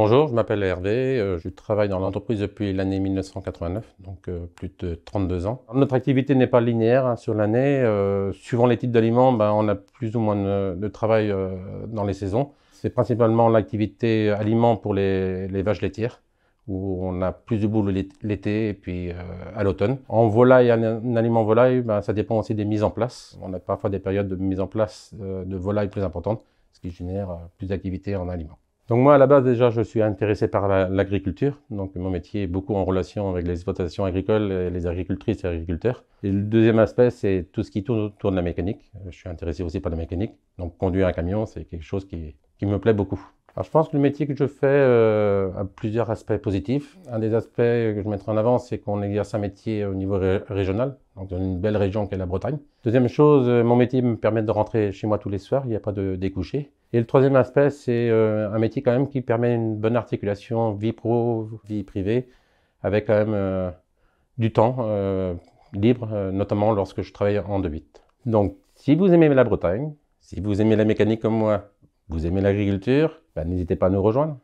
Bonjour, je m'appelle Hervé, euh, je travaille dans l'entreprise depuis l'année 1989, donc euh, plus de 32 ans. Notre activité n'est pas linéaire hein, sur l'année. Euh, suivant les types d'aliments, ben, on a plus ou moins de, travail dans les saisons. C'est principalement l'activité aliment pour les, vaches laitières, où on a plus de boules l'été et puis à l'automne. En volaille, en aliment volaille, ben, ça dépend aussi des mises en place. On a parfois des périodes de mise en place de volailles plus importantes, ce qui génère plus d'activité en aliments. Donc moi, à la base, déjà, je suis intéressé par l'agriculture. donc mon métier est beaucoup en relation avec exploitations agricoles et les agricultrices et agriculteurs. Et le deuxième aspect, c'est tout ce qui tourne autour de la mécanique. Je suis intéressé aussi par la mécanique. Donc conduire un camion, c'est quelque chose qui, qui, me plaît beaucoup. Alors je pense que le métier que je fais euh, a plusieurs aspects positifs. Un des aspects que je mettrai en avant, c'est qu'on exerce un métier au niveau régional, donc dans une belle région qu'est la Bretagne. Deuxième chose, euh, mon métier me permet de rentrer chez moi tous les soirs, il n'y a pas de découcher. Et le troisième aspect, c'est euh, un métier quand même qui permet une bonne articulation vie pro, vie privée, avec quand même euh, du temps euh, libre, notamment lorsque je travaille en 2-8. Donc, si vous aimez la Bretagne, si vous aimez la mécanique comme moi, vous aimez l'agriculture, ben, n'hésitez pas à nous rejoindre.